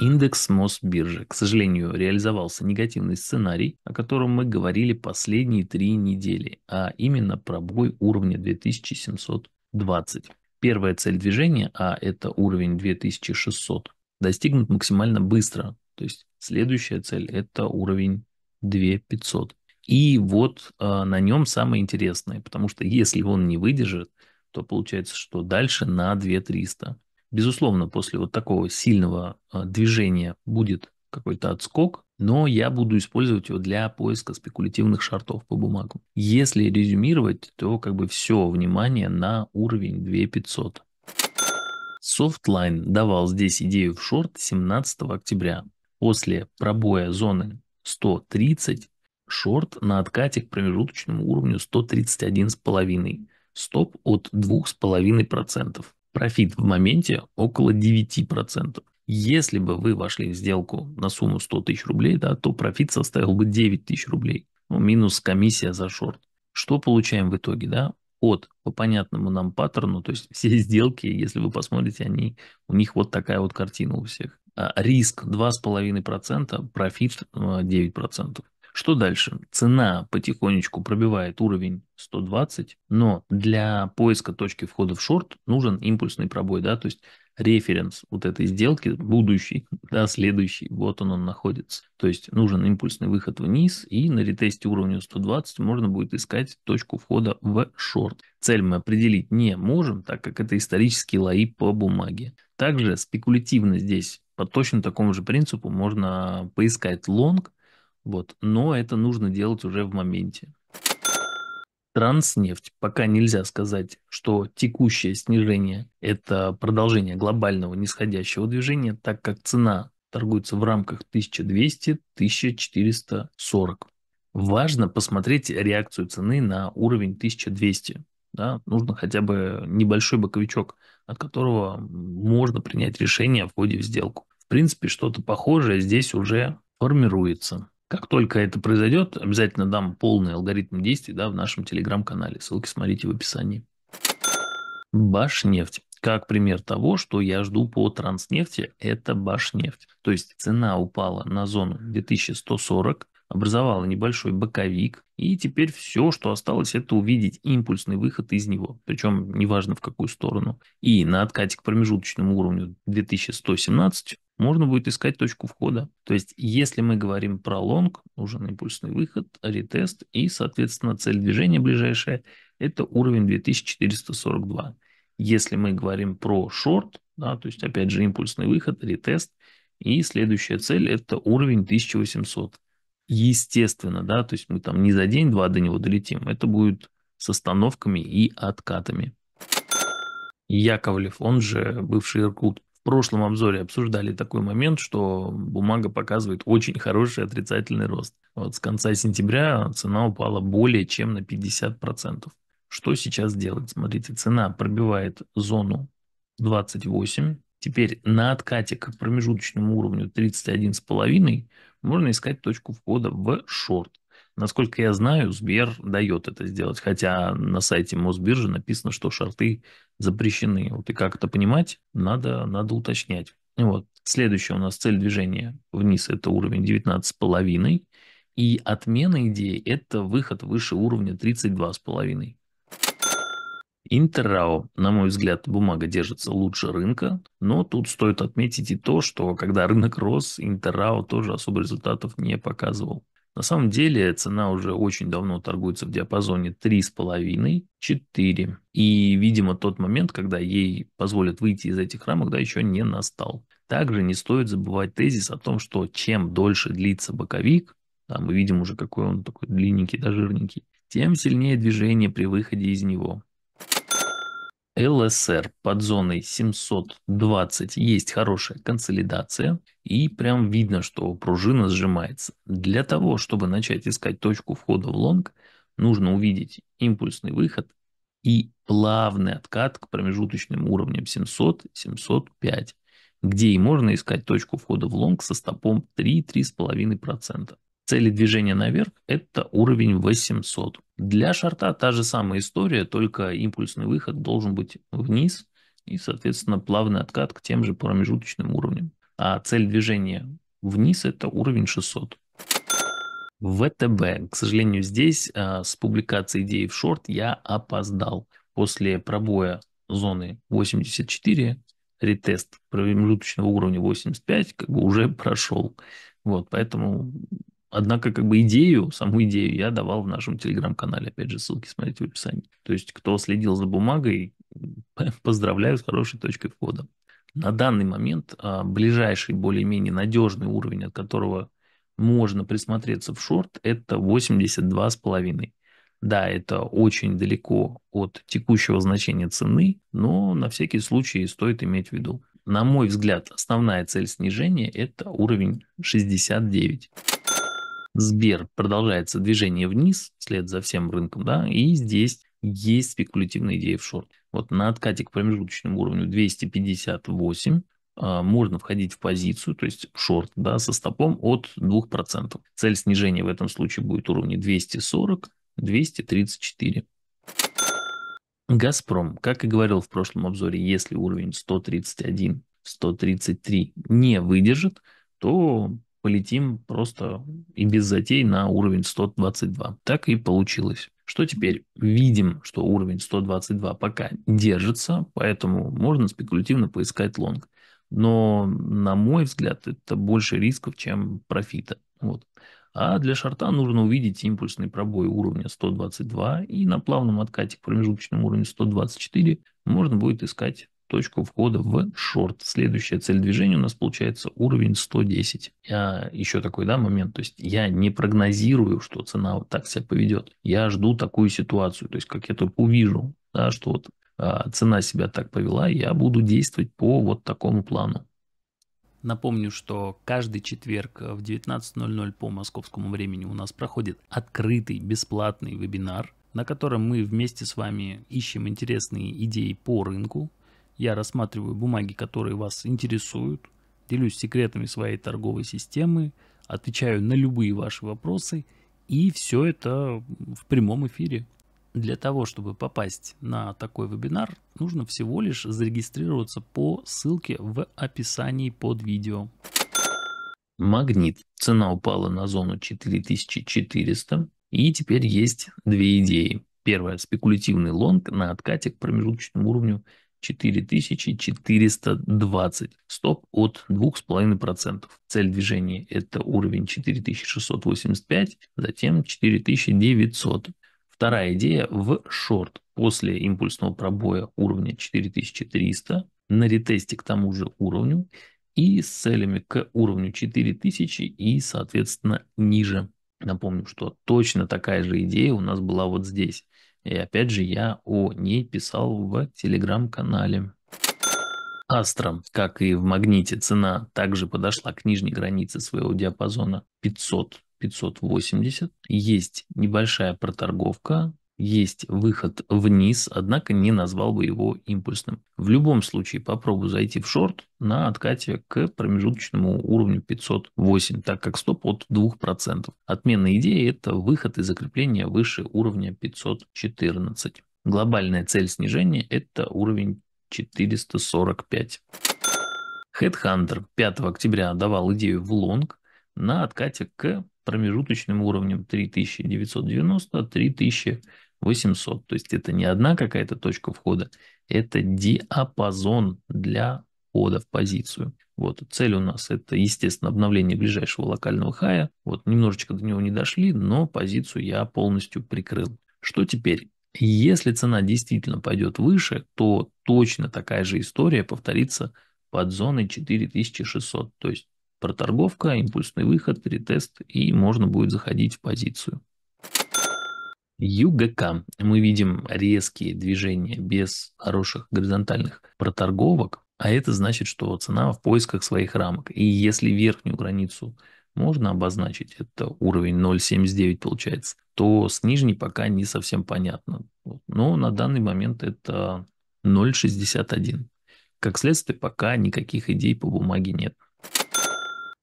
Индекс Мосбиржи, к сожалению, реализовался негативный сценарий, о котором мы говорили последние три недели, а именно пробой уровня 2720. Первая цель движения, а это уровень 2600, достигнут максимально быстро. То есть следующая цель – это уровень 2500. И вот а, на нем самое интересное, потому что если он не выдержит, то получается, что дальше на 2300. Безусловно, после вот такого сильного а, движения будет какой-то отскок, но я буду использовать его для поиска спекулятивных шартов по бумагам. Если резюмировать, то как бы все внимание на уровень 2500. Softline давал здесь идею в шорт 17 октября. После пробоя зоны 130 шорт на откате к промежуточному уровню 131,5, стоп от 2,5%, профит в моменте около 9%. Если бы вы вошли в сделку на сумму 100 тысяч рублей, да, то профит составил бы 9 тысяч рублей, ну, минус комиссия за шорт. Что получаем в итоге, да? от по понятному нам паттерну, то есть все сделки, если вы посмотрите, они, у них вот такая вот картина у всех. А риск 2,5%, профит 9%. Э, что дальше? Цена потихонечку пробивает уровень 120, но для поиска точки входа в шорт нужен импульсный пробой, да, то есть референс вот этой сделки, будущий, да, следующий, вот он, он находится. То есть нужен импульсный выход вниз, и на ретесте уровня 120 можно будет искать точку входа в шорт. Цель мы определить не можем, так как это исторические лои по бумаге. Также спекулятивно здесь по точно такому же принципу можно поискать лонг, вот. Но это нужно делать уже в моменте. Транснефть. Пока нельзя сказать, что текущее снижение – это продолжение глобального нисходящего движения, так как цена торгуется в рамках 1200-1440. Важно посмотреть реакцию цены на уровень 1200. Да? Нужно хотя бы небольшой боковичок, от которого можно принять решение о входе в сделку. В принципе, что-то похожее здесь уже формируется. Как только это произойдет, обязательно дам полный алгоритм действий да, в нашем телеграм-канале. Ссылки смотрите в описании. Башнефть. Как пример того, что я жду по транснефти, это башнефть. То есть цена упала на зону 2140, образовала небольшой боковик, и теперь все, что осталось, это увидеть импульсный выход из него, причем неважно в какую сторону. И на откате к промежуточному уровню 2117 можно будет искать точку входа. То есть, если мы говорим про лонг, нужен импульсный выход, ретест и, соответственно, цель движения ближайшая – это уровень 2442. Если мы говорим про шорт, да, то есть, опять же, импульсный выход, ретест, и следующая цель – это уровень 1800. Естественно, да, то есть мы там не за день-два до него долетим, это будет с остановками и откатами. Яковлев, он же бывший Иркут, прошлом обзоре обсуждали такой момент, что бумага показывает очень хороший отрицательный рост. Вот с конца сентября цена упала более чем на 50%. Что сейчас делать? Смотрите, цена пробивает зону 28, Теперь на откате к промежуточному уровню 31,5 можно искать точку входа в шорт. Насколько я знаю, Сбер дает это сделать, хотя на сайте Мосбиржи написано, что шорты запрещены. Вот и как это понимать, надо, надо уточнять. Вот. Следующая у нас цель движения вниз – это уровень 19,5. И отмена идеи – это выход выше уровня 32,5. Интеррао, на мой взгляд, бумага держится лучше рынка, но тут стоит отметить и то, что когда рынок рос, Интеррао тоже особо результатов не показывал. На самом деле цена уже очень давно торгуется в диапазоне 3,5-4. И, видимо, тот момент, когда ей позволят выйти из этих рамок, да, еще не настал. Также не стоит забывать тезис о том, что чем дольше длится боковик, да, мы видим уже, какой он такой длинненький, да, жирненький, тем сильнее движение при выходе из него. ЛСР под зоной 720 есть хорошая консолидация, и прям видно, что пружина сжимается. Для того, чтобы начать искать точку входа в лонг, нужно увидеть импульсный выход и плавный откат к промежуточным уровням 700-705, где и можно искать точку входа в лонг со стопом 3-3,5% цели движения наверх – это уровень 800. Для шарта та же самая история, только импульсный выход должен быть вниз и, соответственно, плавный откат к тем же промежуточным уровням. А цель движения вниз – это уровень 600. ВТБ. К сожалению, здесь а, с публикацией идеи в шорт я опоздал. После пробоя зоны 84 ретест промежуточного уровня 85 как бы уже прошел. Вот, поэтому Однако, как бы идею, саму идею я давал в нашем телеграм-канале. Опять же, ссылки смотрите в описании. То есть, кто следил за бумагой, поздравляю с хорошей точкой входа. На данный момент а, ближайший более-менее надежный уровень, от которого можно присмотреться в шорт, это 82,5. Да, это очень далеко от текущего значения цены, но на всякий случай стоит иметь в виду. На мой взгляд, основная цель снижения – это уровень 69. Сбер продолжается движение вниз, вслед за всем рынком, да, и здесь есть спекулятивная идея в шорт. Вот на откате к промежуточному уровню 258 а, можно входить в позицию, то есть в шорт, да, со стопом от 2%. Цель снижения в этом случае будет уровни 240-234. «Газпром», как и говорил в прошлом обзоре, если уровень 131-133 не выдержит, то полетим просто и без затей на уровень 122. Так и получилось. Что теперь? Видим, что уровень 122 пока держится, поэтому можно спекулятивно поискать лонг. Но, на мой взгляд, это больше рисков, чем профита. Вот. А для шарта нужно увидеть импульсный пробой уровня 122, и на плавном откате к промежуточному уровню 124 можно будет искать точку входа в шорт. Следующая цель движения у нас получается уровень 110. Я еще такой, да, момент, то есть я не прогнозирую, что цена вот так себя поведет. Я жду такую ситуацию, то есть как я только увижу, да, что вот а, цена себя так повела, я буду действовать по вот такому плану. Напомню, что каждый четверг в 19.00 по московскому времени у нас проходит открытый бесплатный вебинар, на котором мы вместе с вами ищем интересные идеи по рынку, я рассматриваю бумаги, которые вас интересуют, делюсь секретами своей торговой системы, отвечаю на любые ваши вопросы и все это в прямом эфире. Для того, чтобы попасть на такой вебинар, нужно всего лишь зарегистрироваться по ссылке в описании под видео. Магнит. Цена упала на зону 4400. И теперь есть две идеи. Первая – спекулятивный лонг на откате к промежуточному уровню 4420. Стоп от 2,5%. Цель движения – это уровень 4685, затем 4900. Вторая идея в шорт. После импульсного пробоя уровня 4300 на ретесте к тому же уровню и с целями к уровню 4000 и, соответственно, ниже. Напомню, что точно такая же идея у нас была вот здесь. И опять же, я о ней писал в телеграм-канале. Астра, как и в магните, цена также подошла к нижней границе своего диапазона 500 580. Есть небольшая проторговка есть выход вниз, однако не назвал бы его импульсным. В любом случае попробую зайти в шорт на откате к промежуточному уровню 508, так как стоп от 2%. Отменная идея – это выход и закрепление выше уровня 514. Глобальная цель снижения – это уровень 445. Headhunter 5 октября давал идею в лонг на откате к промежуточным уровням 3990-3000. 800. То есть это не одна какая-то точка входа, это диапазон для входа в позицию. Вот цель у нас это, естественно, обновление ближайшего локального хая. Вот немножечко до него не дошли, но позицию я полностью прикрыл. Что теперь? Если цена действительно пойдет выше, то точно такая же история повторится под зоной 4600. То есть проторговка, импульсный выход, перетест, и можно будет заходить в позицию. ЮГК мы видим резкие движения без хороших горизонтальных проторговок, а это значит, что цена в поисках своих рамок. И если верхнюю границу можно обозначить, это уровень 0,79 получается, то с нижней пока не совсем понятно. Но на данный момент это 0,61. Как следствие, пока никаких идей по бумаге нет.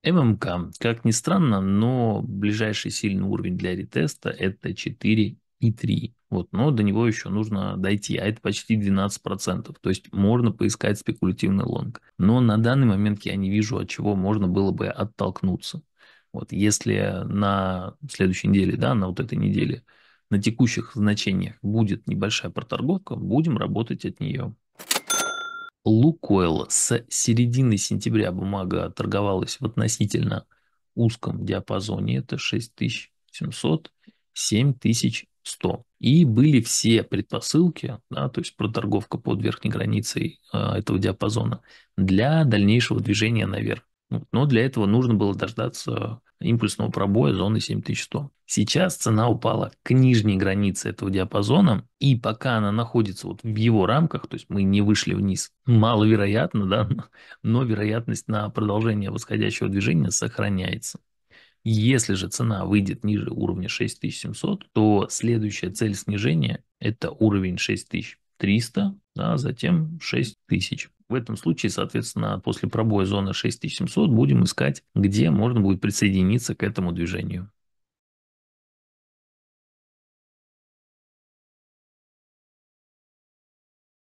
ММК. Как ни странно, но ближайший сильный уровень для ретеста это 4 и 3. Вот, но до него еще нужно дойти, а это почти 12%. То есть можно поискать спекулятивный лонг. Но на данный момент я не вижу, от чего можно было бы оттолкнуться. Вот если на следующей неделе, да, на вот этой неделе, на текущих значениях будет небольшая проторговка, будем работать от нее. Лукойл с середины сентября бумага торговалась в относительно узком диапазоне, это 6700 7000 100. И были все предпосылки, да, то есть проторговка под верхней границей э, этого диапазона для дальнейшего движения наверх. Но для этого нужно было дождаться импульсного пробоя зоны 7100. Сейчас цена упала к нижней границе этого диапазона, и пока она находится вот в его рамках, то есть мы не вышли вниз, маловероятно, да, но вероятность на продолжение восходящего движения сохраняется. Если же цена выйдет ниже уровня 6700, то следующая цель снижения – это уровень 6300, а затем 6000. В этом случае, соответственно, после пробоя зоны 6700 будем искать, где можно будет присоединиться к этому движению.